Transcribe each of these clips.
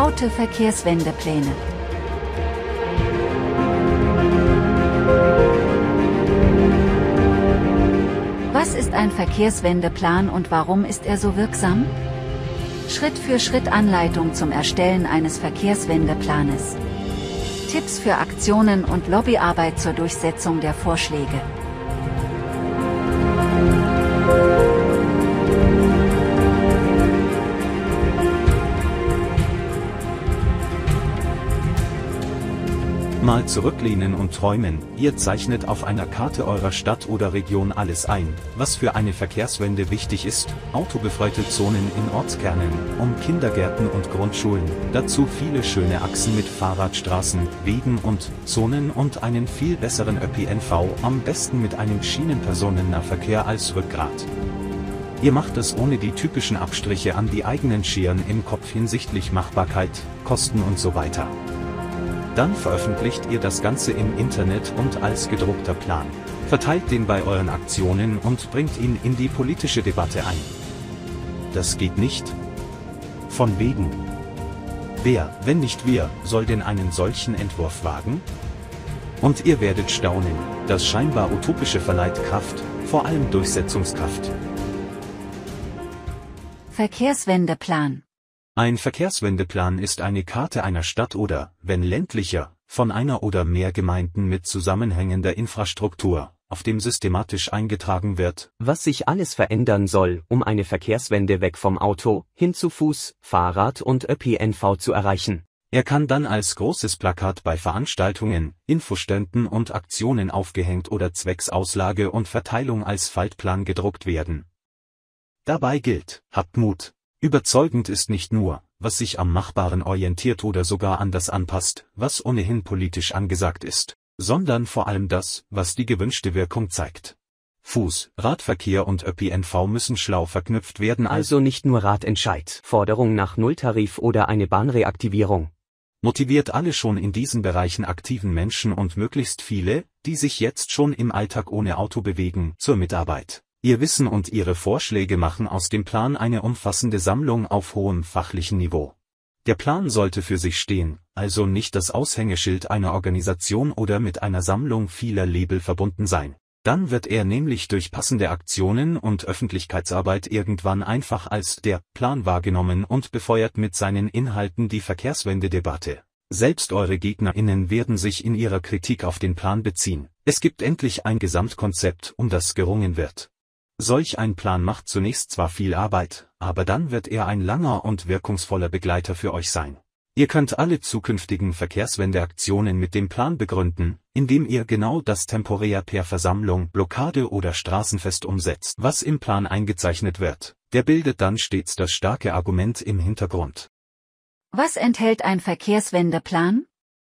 Vertraute Verkehrswendepläne. Was ist ein Verkehrswendeplan und warum ist er so wirksam? Schritt für Schritt Anleitung zum Erstellen eines Verkehrswendeplanes. Tipps für Aktionen und Lobbyarbeit zur Durchsetzung der Vorschläge. Mal zurücklehnen und träumen, ihr zeichnet auf einer Karte eurer Stadt oder Region alles ein, was für eine Verkehrswende wichtig ist, autobefreite Zonen in Ortskernen, um Kindergärten und Grundschulen, dazu viele schöne Achsen mit Fahrradstraßen, Wegen und Zonen und einen viel besseren ÖPNV, am besten mit einem Schienenpersonennahverkehr als Rückgrat. Ihr macht es ohne die typischen Abstriche an die eigenen Scheren im Kopf hinsichtlich Machbarkeit, Kosten und so weiter. Dann veröffentlicht ihr das Ganze im Internet und als gedruckter Plan. Verteilt den bei euren Aktionen und bringt ihn in die politische Debatte ein. Das geht nicht. Von wegen. Wer, wenn nicht wir, soll denn einen solchen Entwurf wagen? Und ihr werdet staunen, das scheinbar Utopische verleiht Kraft, vor allem Durchsetzungskraft. Verkehrswendeplan ein Verkehrswendeplan ist eine Karte einer Stadt oder, wenn ländlicher, von einer oder mehr Gemeinden mit zusammenhängender Infrastruktur, auf dem systematisch eingetragen wird, was sich alles verändern soll, um eine Verkehrswende weg vom Auto, hin zu Fuß, Fahrrad und ÖPNV zu erreichen. Er kann dann als großes Plakat bei Veranstaltungen, Infoständen und Aktionen aufgehängt oder zwecks Auslage und Verteilung als Faltplan gedruckt werden. Dabei gilt, habt Mut, Überzeugend ist nicht nur, was sich am Machbaren orientiert oder sogar an das anpasst, was ohnehin politisch angesagt ist, sondern vor allem das, was die gewünschte Wirkung zeigt. Fuß, Radverkehr und ÖPNV müssen schlau verknüpft werden. Also nicht nur Radentscheid, Forderung nach Nulltarif oder eine Bahnreaktivierung. Motiviert alle schon in diesen Bereichen aktiven Menschen und möglichst viele, die sich jetzt schon im Alltag ohne Auto bewegen, zur Mitarbeit. Ihr Wissen und Ihre Vorschläge machen aus dem Plan eine umfassende Sammlung auf hohem fachlichen Niveau. Der Plan sollte für sich stehen, also nicht das Aushängeschild einer Organisation oder mit einer Sammlung vieler Label verbunden sein. Dann wird er nämlich durch passende Aktionen und Öffentlichkeitsarbeit irgendwann einfach als der Plan wahrgenommen und befeuert mit seinen Inhalten die Verkehrswende-Debatte. Selbst eure GegnerInnen werden sich in ihrer Kritik auf den Plan beziehen. Es gibt endlich ein Gesamtkonzept, um das gerungen wird. Solch ein Plan macht zunächst zwar viel Arbeit, aber dann wird er ein langer und wirkungsvoller Begleiter für euch sein. Ihr könnt alle zukünftigen Verkehrswendeaktionen mit dem Plan begründen, indem ihr genau das temporär per Versammlung, Blockade oder Straßenfest umsetzt, was im Plan eingezeichnet wird. Der bildet dann stets das starke Argument im Hintergrund. Was enthält ein Verkehrswendeplan?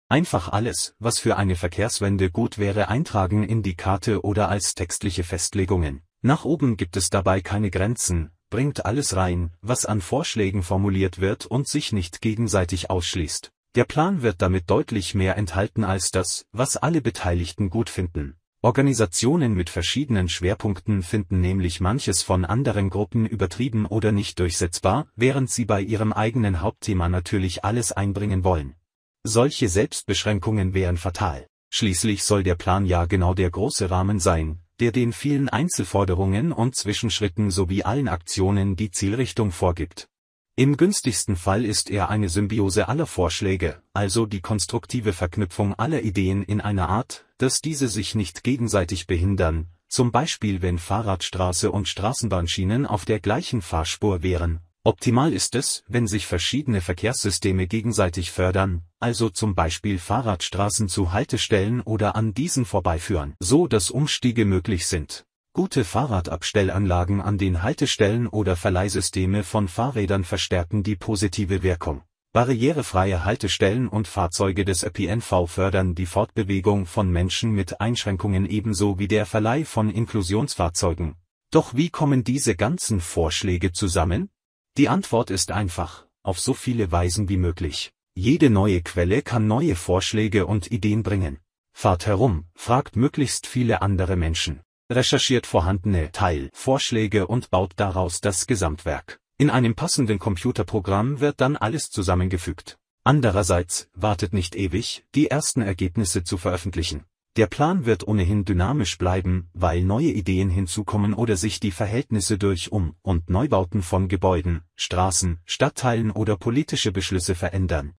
Einfach alles, was für eine Verkehrswende gut wäre, eintragen in die Karte oder als textliche Festlegungen. Nach oben gibt es dabei keine Grenzen, bringt alles rein, was an Vorschlägen formuliert wird und sich nicht gegenseitig ausschließt. Der Plan wird damit deutlich mehr enthalten als das, was alle Beteiligten gut finden. Organisationen mit verschiedenen Schwerpunkten finden nämlich manches von anderen Gruppen übertrieben oder nicht durchsetzbar, während sie bei ihrem eigenen Hauptthema natürlich alles einbringen wollen. Solche Selbstbeschränkungen wären fatal. Schließlich soll der Plan ja genau der große Rahmen sein, der den vielen Einzelforderungen und Zwischenschritten sowie allen Aktionen die Zielrichtung vorgibt. Im günstigsten Fall ist er eine Symbiose aller Vorschläge, also die konstruktive Verknüpfung aller Ideen in einer Art, dass diese sich nicht gegenseitig behindern, zum Beispiel wenn Fahrradstraße und Straßenbahnschienen auf der gleichen Fahrspur wären, Optimal ist es, wenn sich verschiedene Verkehrssysteme gegenseitig fördern, also zum Beispiel Fahrradstraßen zu Haltestellen oder an diesen vorbeiführen, so dass Umstiege möglich sind. Gute Fahrradabstellanlagen an den Haltestellen oder Verleihsysteme von Fahrrädern verstärken die positive Wirkung. Barrierefreie Haltestellen und Fahrzeuge des ÖPNV fördern die Fortbewegung von Menschen mit Einschränkungen ebenso wie der Verleih von Inklusionsfahrzeugen. Doch wie kommen diese ganzen Vorschläge zusammen? Die Antwort ist einfach, auf so viele Weisen wie möglich. Jede neue Quelle kann neue Vorschläge und Ideen bringen. Fahrt herum, fragt möglichst viele andere Menschen, recherchiert vorhandene Teilvorschläge und baut daraus das Gesamtwerk. In einem passenden Computerprogramm wird dann alles zusammengefügt. Andererseits, wartet nicht ewig, die ersten Ergebnisse zu veröffentlichen. Der Plan wird ohnehin dynamisch bleiben, weil neue Ideen hinzukommen oder sich die Verhältnisse durch Um- und Neubauten von Gebäuden, Straßen, Stadtteilen oder politische Beschlüsse verändern.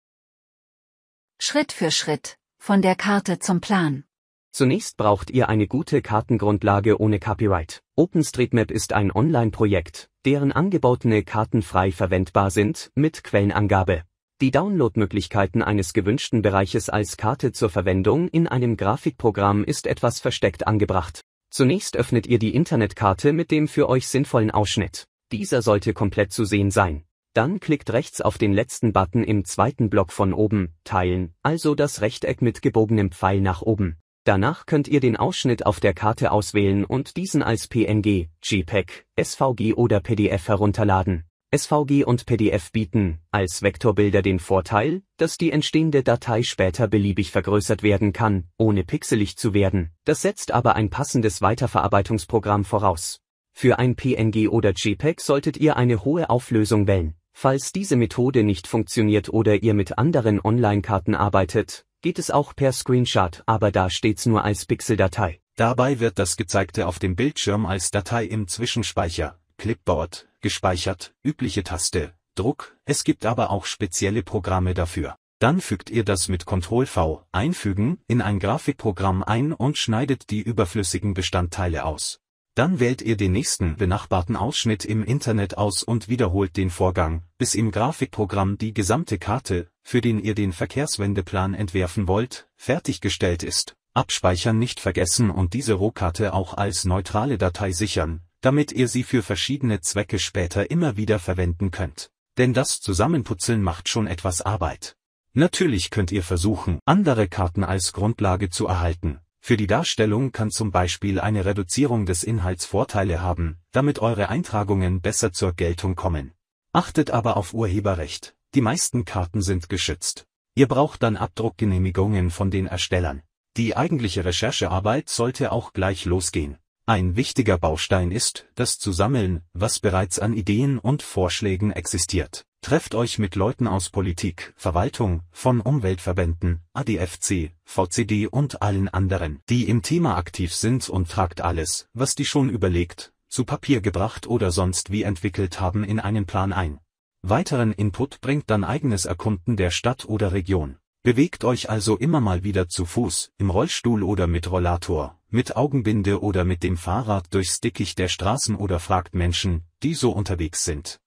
Schritt für Schritt, von der Karte zum Plan. Zunächst braucht ihr eine gute Kartengrundlage ohne Copyright. OpenStreetMap ist ein Online-Projekt, deren angebotene Karten frei verwendbar sind, mit Quellenangabe die Downloadmöglichkeiten eines gewünschten Bereiches als Karte zur Verwendung in einem Grafikprogramm ist etwas versteckt angebracht. Zunächst öffnet ihr die Internetkarte mit dem für euch sinnvollen Ausschnitt. Dieser sollte komplett zu sehen sein. Dann klickt rechts auf den letzten Button im zweiten Block von oben, Teilen, also das Rechteck mit gebogenem Pfeil nach oben. Danach könnt ihr den Ausschnitt auf der Karte auswählen und diesen als PNG, JPEG, e SVG oder PDF herunterladen. SVG und PDF bieten als Vektorbilder den Vorteil, dass die entstehende Datei später beliebig vergrößert werden kann, ohne pixelig zu werden. Das setzt aber ein passendes Weiterverarbeitungsprogramm voraus. Für ein PNG oder JPEG e solltet ihr eine hohe Auflösung wählen. Falls diese Methode nicht funktioniert oder ihr mit anderen Online-Karten arbeitet, geht es auch per Screenshot, aber da steht's nur als Pixeldatei. Dabei wird das Gezeigte auf dem Bildschirm als Datei im Zwischenspeicher, Clipboard, gespeichert, übliche Taste, Druck, es gibt aber auch spezielle Programme dafür. Dann fügt ihr das mit Ctrl V, einfügen, in ein Grafikprogramm ein und schneidet die überflüssigen Bestandteile aus. Dann wählt ihr den nächsten benachbarten Ausschnitt im Internet aus und wiederholt den Vorgang, bis im Grafikprogramm die gesamte Karte, für den ihr den Verkehrswendeplan entwerfen wollt, fertiggestellt ist. Abspeichern nicht vergessen und diese Rohkarte auch als neutrale Datei sichern, damit ihr sie für verschiedene Zwecke später immer wieder verwenden könnt. Denn das Zusammenputzeln macht schon etwas Arbeit. Natürlich könnt ihr versuchen, andere Karten als Grundlage zu erhalten. Für die Darstellung kann zum Beispiel eine Reduzierung des Inhalts Vorteile haben, damit eure Eintragungen besser zur Geltung kommen. Achtet aber auf Urheberrecht. Die meisten Karten sind geschützt. Ihr braucht dann Abdruckgenehmigungen von den Erstellern. Die eigentliche Recherchearbeit sollte auch gleich losgehen. Ein wichtiger Baustein ist, das zu sammeln, was bereits an Ideen und Vorschlägen existiert. Trefft euch mit Leuten aus Politik, Verwaltung, von Umweltverbänden, ADFC, VCD und allen anderen, die im Thema aktiv sind und tragt alles, was die schon überlegt, zu Papier gebracht oder sonst wie entwickelt haben in einen Plan ein. Weiteren Input bringt dann eigenes Erkunden der Stadt oder Region. Bewegt euch also immer mal wieder zu Fuß, im Rollstuhl oder mit Rollator, mit Augenbinde oder mit dem Fahrrad durchs Dickicht der Straßen oder fragt Menschen, die so unterwegs sind.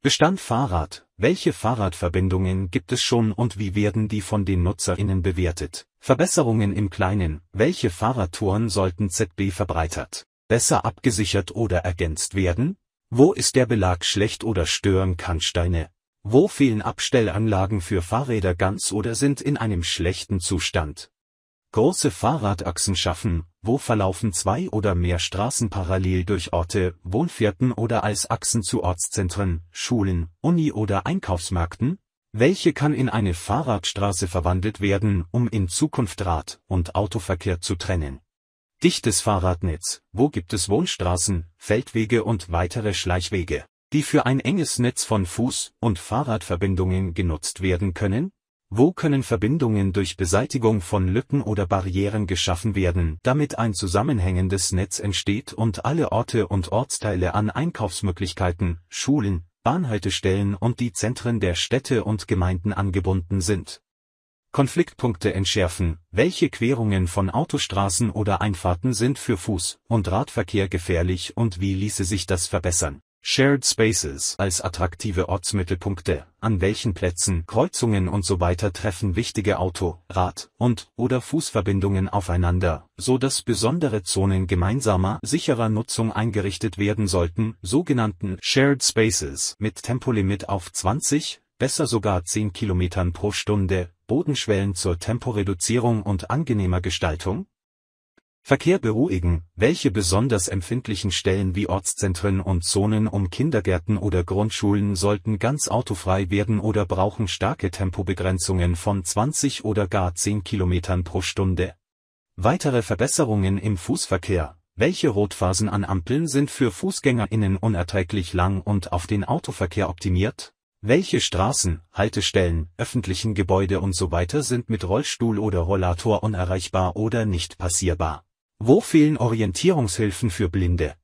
Bestand Fahrrad, welche Fahrradverbindungen gibt es schon und wie werden die von den NutzerInnen bewertet? Verbesserungen im Kleinen, welche Fahrradtouren sollten ZB verbreitert, besser abgesichert oder ergänzt werden? Wo ist der Belag schlecht oder stören Kannsteine, wo fehlen Abstellanlagen für Fahrräder ganz oder sind in einem schlechten Zustand? Große Fahrradachsen schaffen, wo verlaufen zwei oder mehr Straßen parallel durch Orte, Wohnvierten oder als Achsen zu Ortszentren, Schulen, Uni oder Einkaufsmärkten? Welche kann in eine Fahrradstraße verwandelt werden, um in Zukunft Rad- und Autoverkehr zu trennen? Dichtes Fahrradnetz, wo gibt es Wohnstraßen, Feldwege und weitere Schleichwege? die für ein enges Netz von Fuß- und Fahrradverbindungen genutzt werden können? Wo können Verbindungen durch Beseitigung von Lücken oder Barrieren geschaffen werden, damit ein zusammenhängendes Netz entsteht und alle Orte und Ortsteile an Einkaufsmöglichkeiten, Schulen, Bahnhaltestellen und die Zentren der Städte und Gemeinden angebunden sind? Konfliktpunkte entschärfen, welche Querungen von Autostraßen oder Einfahrten sind für Fuß- und Radverkehr gefährlich und wie ließe sich das verbessern? Shared Spaces als attraktive Ortsmittelpunkte, an welchen Plätzen, Kreuzungen und so weiter treffen wichtige Auto-, Rad- und oder Fußverbindungen aufeinander, so dass besondere Zonen gemeinsamer, sicherer Nutzung eingerichtet werden sollten, sogenannten Shared Spaces mit Tempolimit auf 20, besser sogar 10 Kilometern pro Stunde, Bodenschwellen zur Temporeduzierung und angenehmer Gestaltung, Verkehr beruhigen, welche besonders empfindlichen Stellen wie Ortszentren und Zonen um Kindergärten oder Grundschulen sollten ganz autofrei werden oder brauchen starke Tempobegrenzungen von 20 oder gar 10 km pro Stunde. Weitere Verbesserungen im Fußverkehr. Welche Rotphasen an Ampeln sind für FußgängerInnen unerträglich lang und auf den Autoverkehr optimiert? Welche Straßen, Haltestellen, öffentlichen Gebäude usw. So sind mit Rollstuhl oder Rollator unerreichbar oder nicht passierbar? Wo fehlen Orientierungshilfen für Blinde?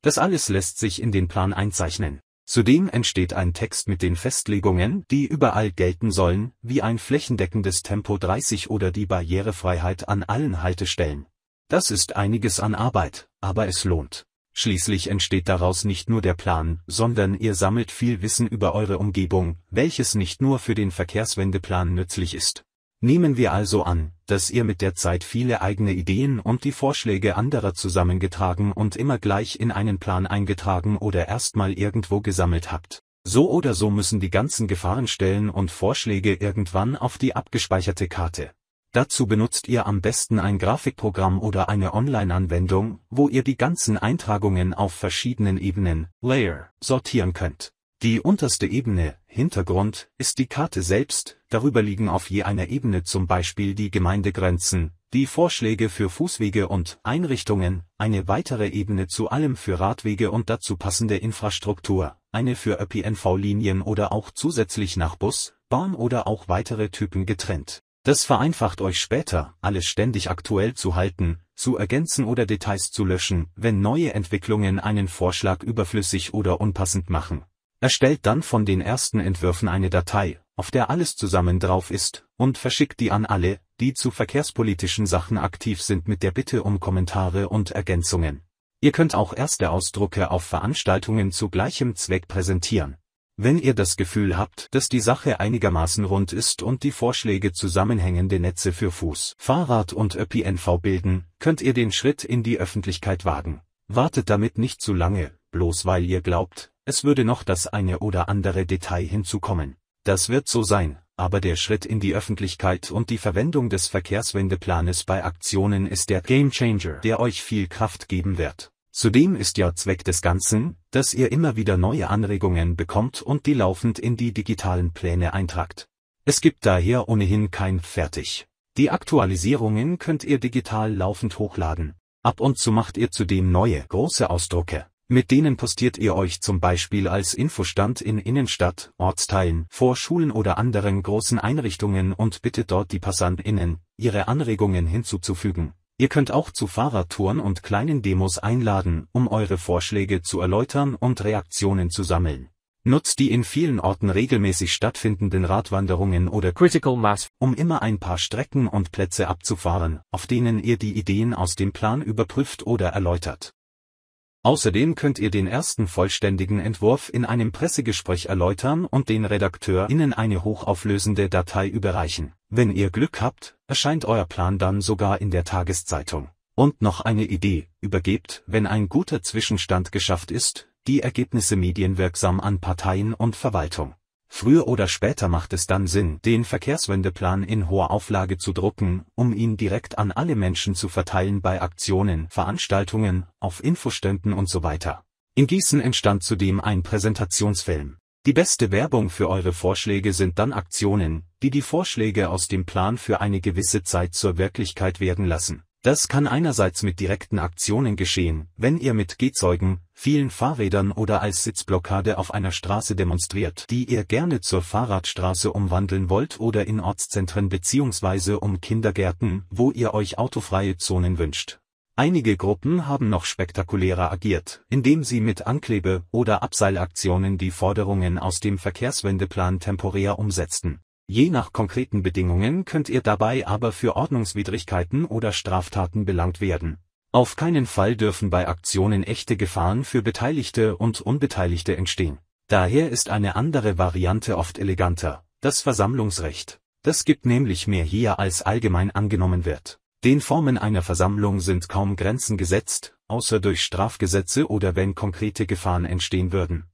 Das alles lässt sich in den Plan einzeichnen. Zudem entsteht ein Text mit den Festlegungen, die überall gelten sollen, wie ein flächendeckendes Tempo 30 oder die Barrierefreiheit an allen Haltestellen. Das ist einiges an Arbeit, aber es lohnt. Schließlich entsteht daraus nicht nur der Plan, sondern ihr sammelt viel Wissen über eure Umgebung, welches nicht nur für den Verkehrswendeplan nützlich ist. Nehmen wir also an, dass ihr mit der Zeit viele eigene Ideen und die Vorschläge anderer zusammengetragen und immer gleich in einen Plan eingetragen oder erstmal irgendwo gesammelt habt. So oder so müssen die ganzen Gefahrenstellen und Vorschläge irgendwann auf die abgespeicherte Karte. Dazu benutzt ihr am besten ein Grafikprogramm oder eine Online-Anwendung, wo ihr die ganzen Eintragungen auf verschiedenen Ebenen, Layer, sortieren könnt. Die unterste Ebene, Hintergrund, ist die Karte selbst, Darüber liegen auf je einer Ebene zum Beispiel die Gemeindegrenzen, die Vorschläge für Fußwege und Einrichtungen, eine weitere Ebene zu allem für Radwege und dazu passende Infrastruktur, eine für ÖPNV-Linien oder auch zusätzlich nach Bus, Bahn oder auch weitere Typen getrennt. Das vereinfacht euch später, alles ständig aktuell zu halten, zu ergänzen oder Details zu löschen, wenn neue Entwicklungen einen Vorschlag überflüssig oder unpassend machen. Erstellt dann von den ersten Entwürfen eine Datei, auf der alles zusammen drauf ist, und verschickt die an alle, die zu verkehrspolitischen Sachen aktiv sind mit der Bitte um Kommentare und Ergänzungen. Ihr könnt auch erste Ausdrucke auf Veranstaltungen zu gleichem Zweck präsentieren. Wenn ihr das Gefühl habt, dass die Sache einigermaßen rund ist und die Vorschläge zusammenhängende Netze für Fuß, Fahrrad und ÖPNV bilden, könnt ihr den Schritt in die Öffentlichkeit wagen. Wartet damit nicht zu lange, bloß weil ihr glaubt, es würde noch das eine oder andere Detail hinzukommen. Das wird so sein, aber der Schritt in die Öffentlichkeit und die Verwendung des Verkehrswendeplanes bei Aktionen ist der Gamechanger, der euch viel Kraft geben wird. Zudem ist ja Zweck des Ganzen, dass ihr immer wieder neue Anregungen bekommt und die laufend in die digitalen Pläne eintragt. Es gibt daher ohnehin kein Fertig. Die Aktualisierungen könnt ihr digital laufend hochladen. Ab und zu macht ihr zudem neue, große Ausdrucke. Mit denen postiert ihr euch zum Beispiel als Infostand in Innenstadt, Ortsteilen, vor Schulen oder anderen großen Einrichtungen und bittet dort die PassantInnen, ihre Anregungen hinzuzufügen. Ihr könnt auch zu Fahrradtouren und kleinen Demos einladen, um eure Vorschläge zu erläutern und Reaktionen zu sammeln. Nutzt die in vielen Orten regelmäßig stattfindenden Radwanderungen oder Critical Mass, um immer ein paar Strecken und Plätze abzufahren, auf denen ihr die Ideen aus dem Plan überprüft oder erläutert. Außerdem könnt ihr den ersten vollständigen Entwurf in einem Pressegespräch erläutern und den RedakteurInnen eine hochauflösende Datei überreichen. Wenn ihr Glück habt, erscheint euer Plan dann sogar in der Tageszeitung. Und noch eine Idee, übergebt, wenn ein guter Zwischenstand geschafft ist, die Ergebnisse medienwirksam an Parteien und Verwaltung. Früher oder später macht es dann Sinn, den Verkehrswendeplan in hoher Auflage zu drucken, um ihn direkt an alle Menschen zu verteilen bei Aktionen, Veranstaltungen, auf Infoständen und so weiter. In Gießen entstand zudem ein Präsentationsfilm. Die beste Werbung für eure Vorschläge sind dann Aktionen, die die Vorschläge aus dem Plan für eine gewisse Zeit zur Wirklichkeit werden lassen. Das kann einerseits mit direkten Aktionen geschehen, wenn ihr mit Gehzeugen, vielen Fahrrädern oder als Sitzblockade auf einer Straße demonstriert, die ihr gerne zur Fahrradstraße umwandeln wollt oder in Ortszentren bzw. um Kindergärten, wo ihr euch autofreie Zonen wünscht. Einige Gruppen haben noch spektakulärer agiert, indem sie mit Anklebe- oder Abseilaktionen die Forderungen aus dem Verkehrswendeplan temporär umsetzten Je nach konkreten Bedingungen könnt ihr dabei aber für Ordnungswidrigkeiten oder Straftaten belangt werden. Auf keinen Fall dürfen bei Aktionen echte Gefahren für Beteiligte und Unbeteiligte entstehen. Daher ist eine andere Variante oft eleganter, das Versammlungsrecht. Das gibt nämlich mehr hier als allgemein angenommen wird. Den Formen einer Versammlung sind kaum Grenzen gesetzt, außer durch Strafgesetze oder wenn konkrete Gefahren entstehen würden.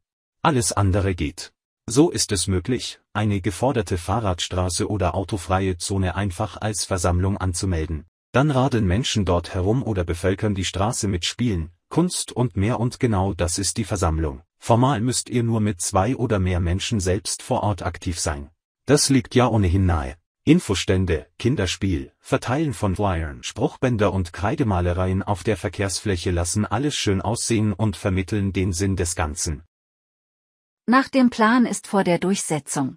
Alles andere geht. So ist es möglich, eine geforderte Fahrradstraße oder autofreie Zone einfach als Versammlung anzumelden. Dann radeln Menschen dort herum oder bevölkern die Straße mit Spielen, Kunst und mehr und genau das ist die Versammlung. Formal müsst ihr nur mit zwei oder mehr Menschen selbst vor Ort aktiv sein. Das liegt ja ohnehin nahe. Infostände, Kinderspiel, Verteilen von Flyern, Spruchbänder und Kreidemalereien auf der Verkehrsfläche lassen alles schön aussehen und vermitteln den Sinn des Ganzen. Nach dem Plan ist vor der Durchsetzung.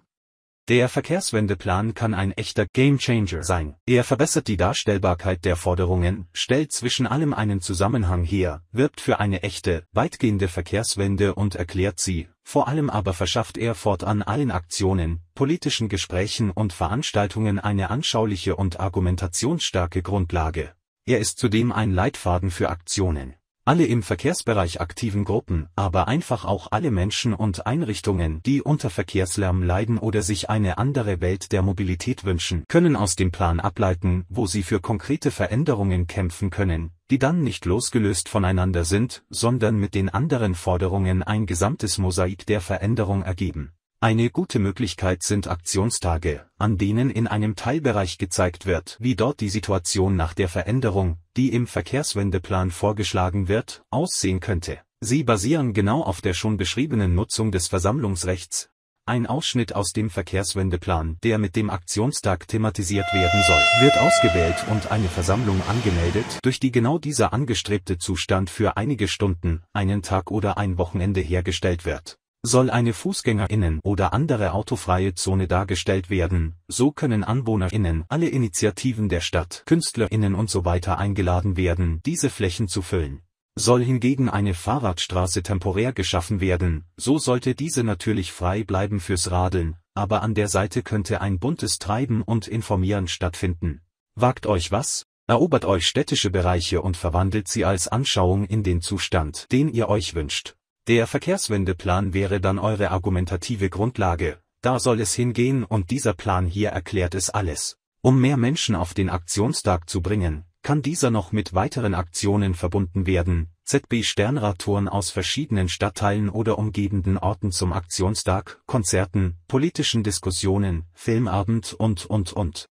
Der Verkehrswendeplan kann ein echter Gamechanger sein. Er verbessert die Darstellbarkeit der Forderungen, stellt zwischen allem einen Zusammenhang her, wirbt für eine echte, weitgehende Verkehrswende und erklärt sie, vor allem aber verschafft er fortan allen Aktionen, politischen Gesprächen und Veranstaltungen eine anschauliche und argumentationsstarke Grundlage. Er ist zudem ein Leitfaden für Aktionen alle im Verkehrsbereich aktiven Gruppen, aber einfach auch alle Menschen und Einrichtungen, die unter Verkehrslärm leiden oder sich eine andere Welt der Mobilität wünschen, können aus dem Plan ableiten, wo sie für konkrete Veränderungen kämpfen können, die dann nicht losgelöst voneinander sind, sondern mit den anderen Forderungen ein gesamtes Mosaik der Veränderung ergeben eine gute Möglichkeit sind Aktionstage, an denen in einem Teilbereich gezeigt wird, wie dort die Situation nach der Veränderung, die im Verkehrswendeplan vorgeschlagen wird, aussehen könnte. Sie basieren genau auf der schon beschriebenen Nutzung des Versammlungsrechts. Ein Ausschnitt aus dem Verkehrswendeplan, der mit dem Aktionstag thematisiert werden soll, wird ausgewählt und eine Versammlung angemeldet, durch die genau dieser angestrebte Zustand für einige Stunden, einen Tag oder ein Wochenende hergestellt wird. Soll eine Fußgängerinnen- oder andere autofreie Zone dargestellt werden, so können Anwohnerinnen, alle Initiativen der Stadt, Künstlerinnen usw. eingeladen werden, diese Flächen zu füllen. Soll hingegen eine Fahrradstraße temporär geschaffen werden, so sollte diese natürlich frei bleiben fürs Radeln, aber an der Seite könnte ein buntes Treiben und Informieren stattfinden. Wagt euch was, erobert euch städtische Bereiche und verwandelt sie als Anschauung in den Zustand, den ihr euch wünscht. Der Verkehrswendeplan wäre dann eure argumentative Grundlage, da soll es hingehen und dieser Plan hier erklärt es alles. Um mehr Menschen auf den Aktionstag zu bringen, kann dieser noch mit weiteren Aktionen verbunden werden, ZB Sternradtouren aus verschiedenen Stadtteilen oder umgebenden Orten zum Aktionstag, Konzerten, politischen Diskussionen, Filmabend und und und.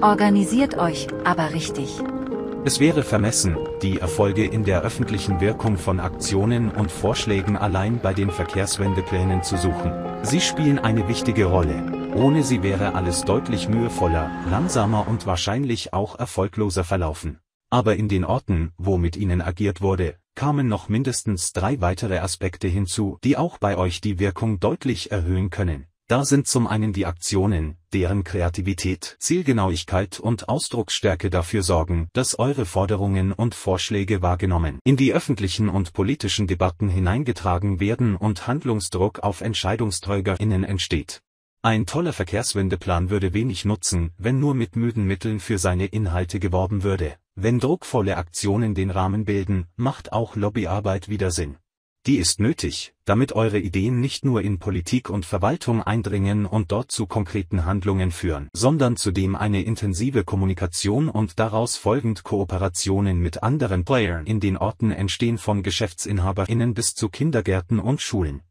Organisiert euch, aber richtig. Es wäre vermessen, die Erfolge in der öffentlichen Wirkung von Aktionen und Vorschlägen allein bei den Verkehrswendeplänen zu suchen. Sie spielen eine wichtige Rolle. Ohne sie wäre alles deutlich mühevoller, langsamer und wahrscheinlich auch erfolgloser verlaufen. Aber in den Orten, wo mit ihnen agiert wurde, kamen noch mindestens drei weitere Aspekte hinzu, die auch bei euch die Wirkung deutlich erhöhen können. Da sind zum einen die Aktionen, deren Kreativität, Zielgenauigkeit und Ausdrucksstärke dafür sorgen, dass eure Forderungen und Vorschläge wahrgenommen, in die öffentlichen und politischen Debatten hineingetragen werden und Handlungsdruck auf EntscheidungsträgerInnen entsteht. Ein toller Verkehrswendeplan würde wenig nutzen, wenn nur mit müden Mitteln für seine Inhalte geworben würde. Wenn druckvolle Aktionen den Rahmen bilden, macht auch Lobbyarbeit wieder Sinn. Die ist nötig, damit eure Ideen nicht nur in Politik und Verwaltung eindringen und dort zu konkreten Handlungen führen, sondern zudem eine intensive Kommunikation und daraus folgend Kooperationen mit anderen Playern in den Orten entstehen von Geschäftsinhaberinnen bis zu Kindergärten und Schulen.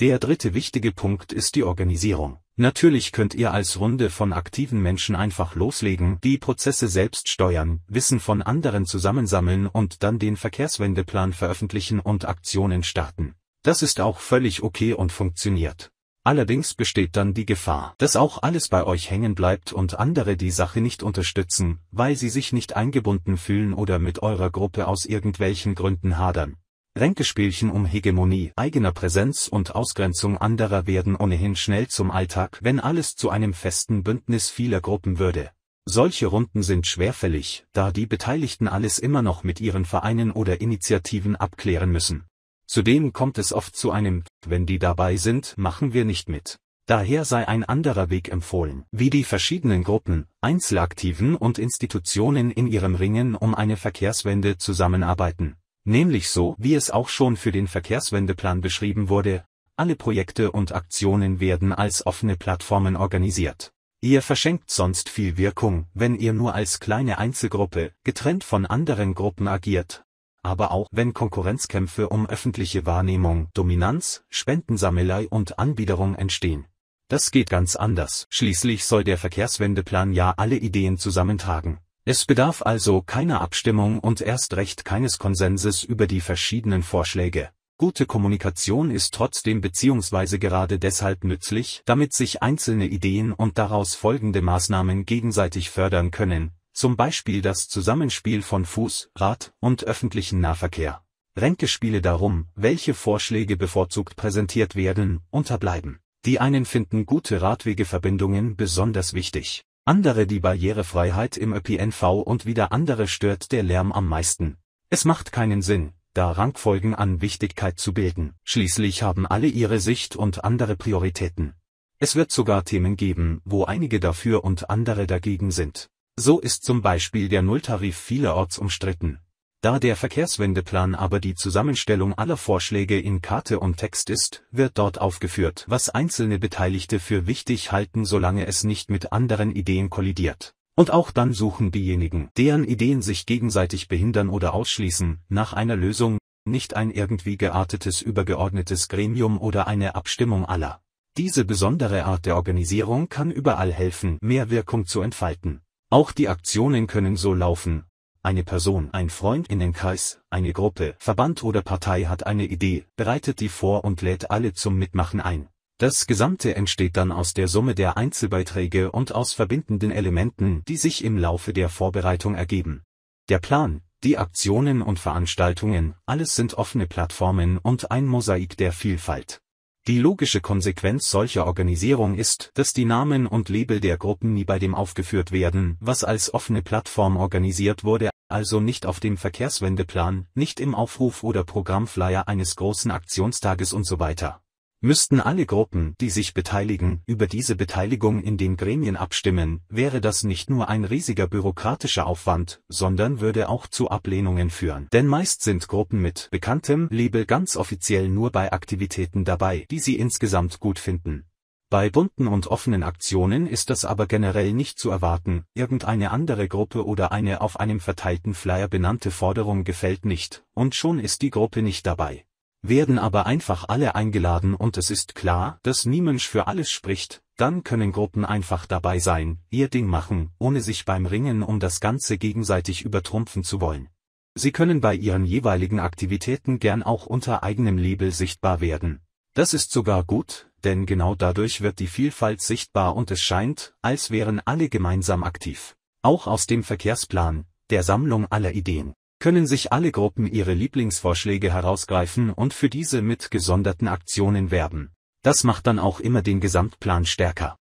Der dritte wichtige Punkt ist die Organisierung Natürlich könnt ihr als Runde von aktiven Menschen einfach loslegen, die Prozesse selbst steuern, Wissen von anderen zusammensammeln und dann den Verkehrswendeplan veröffentlichen und Aktionen starten. Das ist auch völlig okay und funktioniert. Allerdings besteht dann die Gefahr, dass auch alles bei euch hängen bleibt und andere die Sache nicht unterstützen, weil sie sich nicht eingebunden fühlen oder mit eurer Gruppe aus irgendwelchen Gründen hadern. Ränkespielchen um Hegemonie eigener Präsenz und Ausgrenzung anderer werden ohnehin schnell zum Alltag, wenn alles zu einem festen Bündnis vieler Gruppen würde. Solche Runden sind schwerfällig, da die Beteiligten alles immer noch mit ihren Vereinen oder Initiativen abklären müssen. Zudem kommt es oft zu einem, wenn die dabei sind, machen wir nicht mit. Daher sei ein anderer Weg empfohlen, wie die verschiedenen Gruppen, Einzelaktiven und Institutionen in ihrem Ringen um eine Verkehrswende zusammenarbeiten. Nämlich so, wie es auch schon für den Verkehrswendeplan beschrieben wurde, alle Projekte und Aktionen werden als offene Plattformen organisiert. Ihr verschenkt sonst viel Wirkung, wenn ihr nur als kleine Einzelgruppe, getrennt von anderen Gruppen agiert. Aber auch wenn Konkurrenzkämpfe um öffentliche Wahrnehmung, Dominanz, Spendensammelei und Anbiederung entstehen. Das geht ganz anders. Schließlich soll der Verkehrswendeplan ja alle Ideen zusammentragen. Es bedarf also keiner Abstimmung und erst recht keines Konsenses über die verschiedenen Vorschläge. Gute Kommunikation ist trotzdem bzw. gerade deshalb nützlich, damit sich einzelne Ideen und daraus folgende Maßnahmen gegenseitig fördern können, zum Beispiel das Zusammenspiel von Fuß, Rad und öffentlichen Nahverkehr. Ränkespiele darum, welche Vorschläge bevorzugt präsentiert werden, unterbleiben. Die einen finden gute Radwegeverbindungen besonders wichtig andere die Barrierefreiheit im ÖPNV und wieder andere stört der Lärm am meisten. Es macht keinen Sinn, da Rangfolgen an Wichtigkeit zu bilden. Schließlich haben alle ihre Sicht und andere Prioritäten. Es wird sogar Themen geben, wo einige dafür und andere dagegen sind. So ist zum Beispiel der Nulltarif vielerorts umstritten. Da der Verkehrswendeplan aber die Zusammenstellung aller Vorschläge in Karte und Text ist, wird dort aufgeführt, was einzelne Beteiligte für wichtig halten, solange es nicht mit anderen Ideen kollidiert. Und auch dann suchen diejenigen, deren Ideen sich gegenseitig behindern oder ausschließen, nach einer Lösung, nicht ein irgendwie geartetes übergeordnetes Gremium oder eine Abstimmung aller. Diese besondere Art der Organisierung kann überall helfen, mehr Wirkung zu entfalten. Auch die Aktionen können so laufen, eine Person, ein Freund, in den Kreis, eine Gruppe, Verband oder Partei hat eine Idee, bereitet die vor und lädt alle zum Mitmachen ein. Das Gesamte entsteht dann aus der Summe der Einzelbeiträge und aus verbindenden Elementen, die sich im Laufe der Vorbereitung ergeben. Der Plan, die Aktionen und Veranstaltungen, alles sind offene Plattformen und ein Mosaik der Vielfalt. Die logische Konsequenz solcher Organisierung ist, dass die Namen und Label der Gruppen nie bei dem aufgeführt werden, was als offene Plattform organisiert wurde, also nicht auf dem Verkehrswendeplan, nicht im Aufruf oder Programmflyer eines großen Aktionstages und so weiter. Müssten alle Gruppen, die sich beteiligen, über diese Beteiligung in den Gremien abstimmen, wäre das nicht nur ein riesiger bürokratischer Aufwand, sondern würde auch zu Ablehnungen führen. Denn meist sind Gruppen mit bekanntem Label ganz offiziell nur bei Aktivitäten dabei, die sie insgesamt gut finden. Bei bunten und offenen Aktionen ist das aber generell nicht zu erwarten, irgendeine andere Gruppe oder eine auf einem verteilten Flyer benannte Forderung gefällt nicht, und schon ist die Gruppe nicht dabei. Werden aber einfach alle eingeladen und es ist klar, dass niemand für alles spricht, dann können Gruppen einfach dabei sein, ihr Ding machen, ohne sich beim Ringen um das Ganze gegenseitig übertrumpfen zu wollen. Sie können bei ihren jeweiligen Aktivitäten gern auch unter eigenem Label sichtbar werden. Das ist sogar gut, denn genau dadurch wird die Vielfalt sichtbar und es scheint, als wären alle gemeinsam aktiv. Auch aus dem Verkehrsplan, der Sammlung aller Ideen können sich alle Gruppen ihre Lieblingsvorschläge herausgreifen und für diese mit gesonderten Aktionen werben. Das macht dann auch immer den Gesamtplan stärker.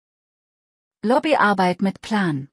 Lobbyarbeit mit Plan.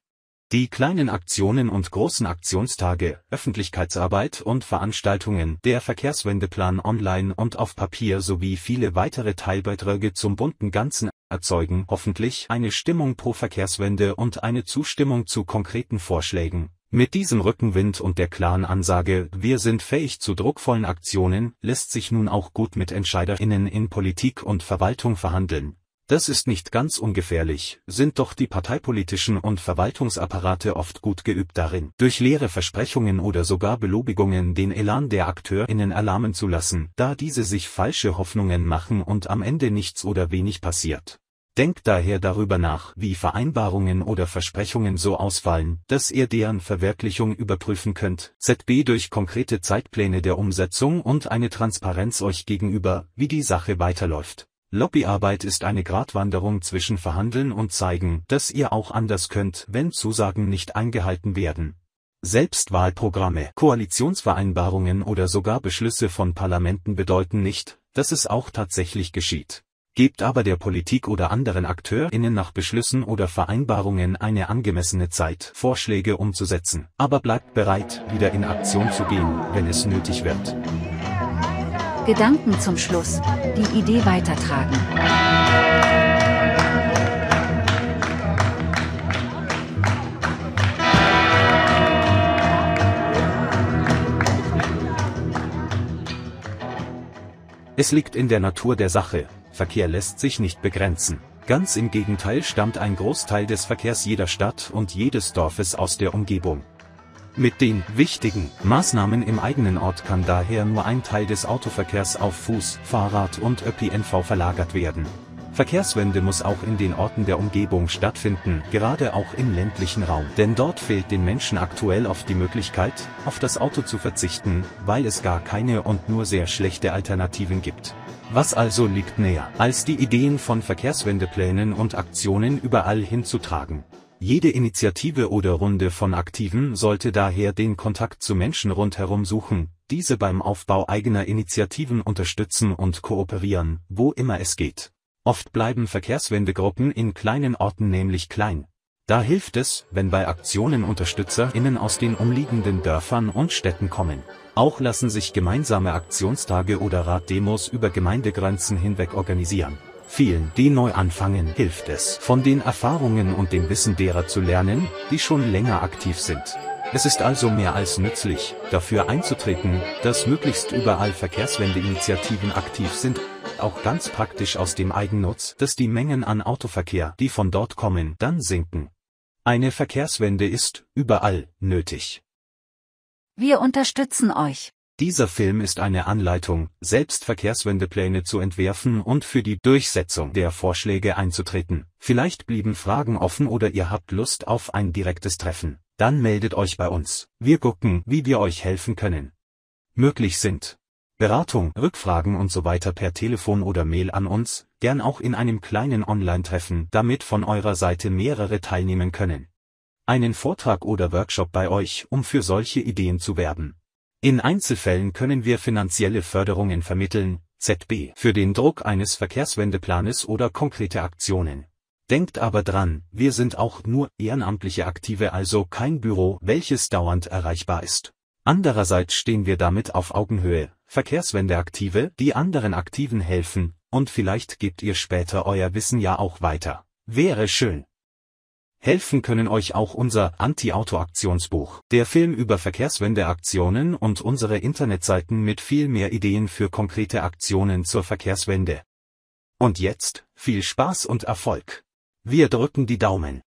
Die kleinen Aktionen und großen Aktionstage, Öffentlichkeitsarbeit und Veranstaltungen, der Verkehrswendeplan online und auf Papier sowie viele weitere Teilbeiträge zum bunten Ganzen erzeugen hoffentlich eine Stimmung pro Verkehrswende und eine Zustimmung zu konkreten Vorschlägen, mit diesem Rückenwind und der klaren Ansage, wir sind fähig zu druckvollen Aktionen, lässt sich nun auch gut mit EntscheiderInnen in Politik und Verwaltung verhandeln. Das ist nicht ganz ungefährlich, sind doch die parteipolitischen und Verwaltungsapparate oft gut geübt darin, durch leere Versprechungen oder sogar Belobigungen den Elan der AkteurInnen erlahmen zu lassen, da diese sich falsche Hoffnungen machen und am Ende nichts oder wenig passiert. Denkt daher darüber nach, wie Vereinbarungen oder Versprechungen so ausfallen, dass ihr deren Verwirklichung überprüfen könnt, ZB durch konkrete Zeitpläne der Umsetzung und eine Transparenz euch gegenüber, wie die Sache weiterläuft. Lobbyarbeit ist eine Gratwanderung zwischen Verhandeln und zeigen, dass ihr auch anders könnt, wenn Zusagen nicht eingehalten werden. Selbst Wahlprogramme, Koalitionsvereinbarungen oder sogar Beschlüsse von Parlamenten bedeuten nicht, dass es auch tatsächlich geschieht gebt aber der Politik oder anderen AkteurInnen nach Beschlüssen oder Vereinbarungen eine angemessene Zeit, Vorschläge umzusetzen, aber bleibt bereit, wieder in Aktion zu gehen, wenn es nötig wird. Gedanken zum Schluss. Die Idee weitertragen. Es liegt in der Natur der Sache, Verkehr lässt sich nicht begrenzen. Ganz im Gegenteil stammt ein Großteil des Verkehrs jeder Stadt und jedes Dorfes aus der Umgebung. Mit den wichtigen Maßnahmen im eigenen Ort kann daher nur ein Teil des Autoverkehrs auf Fuß, Fahrrad und ÖPNV verlagert werden. Verkehrswende muss auch in den Orten der Umgebung stattfinden, gerade auch im ländlichen Raum. Denn dort fehlt den Menschen aktuell oft die Möglichkeit, auf das Auto zu verzichten, weil es gar keine und nur sehr schlechte Alternativen gibt. Was also liegt näher, als die Ideen von Verkehrswendeplänen und Aktionen überall hinzutragen? Jede Initiative oder Runde von Aktiven sollte daher den Kontakt zu Menschen rundherum suchen, diese beim Aufbau eigener Initiativen unterstützen und kooperieren, wo immer es geht. Oft bleiben Verkehrswendegruppen in kleinen Orten nämlich klein, da hilft es, wenn bei Aktionen UnterstützerInnen aus den umliegenden Dörfern und Städten kommen. Auch lassen sich gemeinsame Aktionstage oder Raddemos über Gemeindegrenzen hinweg organisieren. Vielen, die neu anfangen, hilft es, von den Erfahrungen und dem Wissen derer zu lernen, die schon länger aktiv sind. Es ist also mehr als nützlich, dafür einzutreten, dass möglichst überall Verkehrswendeinitiativen aktiv sind, auch ganz praktisch aus dem Eigennutz, dass die Mengen an Autoverkehr, die von dort kommen, dann sinken. Eine Verkehrswende ist überall nötig. Wir unterstützen euch. Dieser Film ist eine Anleitung, selbst Verkehrswendepläne zu entwerfen und für die Durchsetzung der Vorschläge einzutreten. Vielleicht blieben Fragen offen oder ihr habt Lust auf ein direktes Treffen. Dann meldet euch bei uns. Wir gucken, wie wir euch helfen können. Möglich sind. Beratung, Rückfragen und So weiter per Telefon oder Mail an uns, gern auch in einem kleinen Online-Treffen, damit von eurer Seite mehrere teilnehmen können. Einen Vortrag oder Workshop bei euch, um für solche Ideen zu werben. In Einzelfällen können wir finanzielle Förderungen vermitteln, ZB, für den Druck eines Verkehrswendeplanes oder konkrete Aktionen. Denkt aber dran, wir sind auch nur ehrenamtliche Aktive, also kein Büro, welches dauernd erreichbar ist. Andererseits stehen wir damit auf Augenhöhe, Verkehrswendeaktive, die anderen Aktiven helfen, und vielleicht gebt ihr später euer Wissen ja auch weiter. Wäre schön. Helfen können euch auch unser Anti-Auto-Aktionsbuch, der Film über Verkehrswendeaktionen und unsere Internetseiten mit viel mehr Ideen für konkrete Aktionen zur Verkehrswende. Und jetzt, viel Spaß und Erfolg. Wir drücken die Daumen.